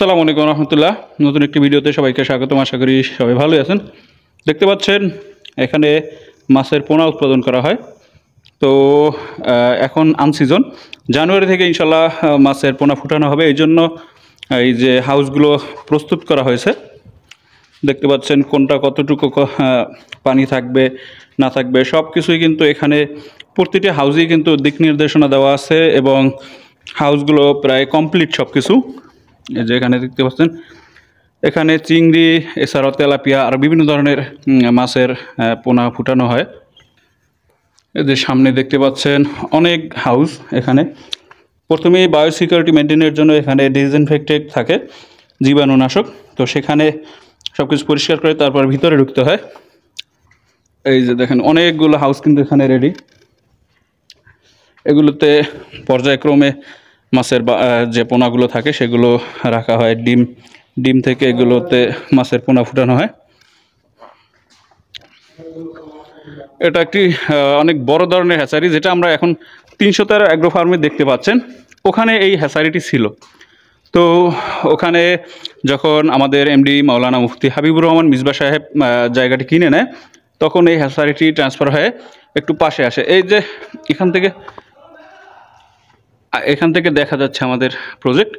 সালাম আলাইকুম রহমতুল্লাহ নতুন একটি ভিডিওতে সবাইকে স্বাগতম আশা করি সবাই ভালোই আছেন দেখতে পাচ্ছেন এখানে মাছের পোনা উৎপাদন করা হয় তো এখন আনসিজন জানুয়ারি থেকে ইনশাল্লাহ মাছের পোনা ফুটানো হবে এই জন্য এই যে হাউসগুলো প্রস্তুত করা হয়েছে দেখতে পাচ্ছেন কোনটা কতটুকু পানি থাকবে না থাকবে সব কিছুই কিন্তু এখানে প্রতিটি হাউসেই কিন্তু দিক নির্দেশনা দেওয়া আছে এবং হাউসগুলো প্রায় কমপ্লিট সব কিছু এই যে এখানে দেখতে পাচ্ছেন এখানে চিংড়ি এছাড়াও তেলাপিয়া আর বিভিন্ন ধরনের মাছের পোনা ফুটানো হয় এই যে সামনে দেখতে পাচ্ছেন অনেক হাউস এখানে প্রথমে বায়ো সিকিউরিটি মেনটেনের জন্য এখানে ডিজেনফেক্টেড থাকে জীবাণুনাশক তো সেখানে সব কিছু পরিষ্কার করে তারপর ভিতরে ঢুকতে হয় এই যে দেখেন অনেকগুলো হাউস কিন্তু এখানে রেডি এগুলোতে পর্যায়ক্রমে মাছের যে পোনাগুলো থাকে সেগুলো রাখা হয় ডিম ডিম থেকে এগুলোতে মাছের পোনা ফুটানো হয় এটা একটি অনেক বড় ধরনের হ্যাচারি যেটা আমরা এখন তিনশো তেরো অ্যাগ্রো ফার্মে দেখতে পাচ্ছেন ওখানে এই হ্যাচারিটি ছিল তো ওখানে যখন আমাদের এমডি মাওলানা মুফতি হাবিবুর রহমান মিসবা সাহেব জায়গাটি কিনে নেয় তখন এই হ্যাচারিটি ট্রান্সফার হয়ে একটু পাশে আসে এই যে এখান থেকে এখান থেকে দেখা যাচ্ছে আমাদের প্রজেক্ট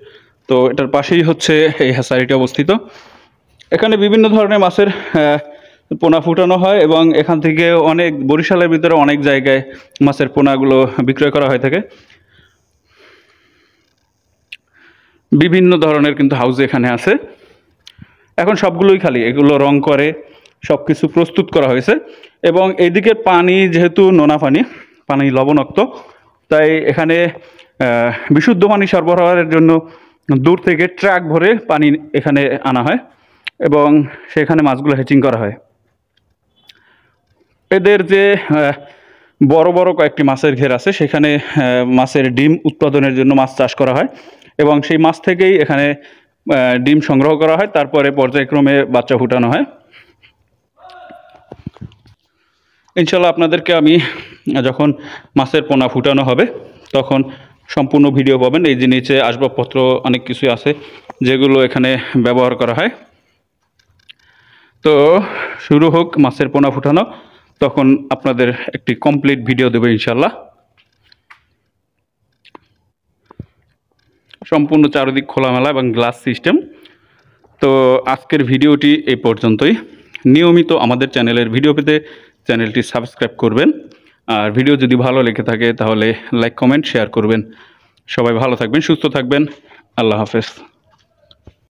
তো এটার পাশেই হচ্ছে এই হাসারিটি অবস্থিত এখানে বিভিন্ন ধরনের মাছের পোনা ফুটানো হয় এবং এখান থেকে অনেক বরিশালের ভিতরে অনেক জায়গায় মাছের পোনাগুলো বিক্রয় করা হয়ে থাকে বিভিন্ন ধরনের কিন্তু হাউস এখানে আছে এখন সবগুলোই খালি এগুলো রং করে সব কিছু প্রস্তুত করা হয়েছে এবং এইদিকে পানি যেহেতু নোনা পানি পানি লবণাক্ত তাই এখানে বিশুদ্ধ পানি সরবরাহের জন্য দূর থেকে ট্রাক ভরে পানি এখানে আনা হয় এবং সেখানে মাছগুলো হ্যাচিং করা হয় এদের যে বড় বড় কয়েকটি মাছের ঘের আছে সেখানে মাছের ডিম উৎপাদনের জন্য মাছ চাষ করা হয় এবং সেই মাছ থেকেই এখানে ডিম সংগ্রহ করা হয় তারপরে পর্যায়ক্রমে বাচ্চা ফুটানো হয় ইনশাল্লাহ আপনাদেরকে আমি যখন মাছের পোনা ফুটানো হবে তখন সম্পূর্ণ ভিডিও পাবেন এই যে নিচে আসবাবপত্র অনেক কিছুই আছে যেগুলো এখানে ব্যবহার করা হয় তো শুরু হোক মাছের পোনা ফুটানো তখন আপনাদের একটি কমপ্লিট ভিডিও দেবে ইনশাল্লাহ সম্পূর্ণ চারিদিক খোলামেলা এবং গ্লাস সিস্টেম তো আজকের ভিডিওটি এই পর্যন্তই নিয়মিত আমাদের চ্যানেলের ভিডিও পেতে চ্যানেলটি সাবস্ক্রাইব করবেন আর ভিডিও যদি ভালো লেগে থাকে তাহলে লাইক কমেন্ট শেয়ার করবেন সবাই ভালো থাকবেন সুস্থ থাকবেন আল্লাহ হাফেজ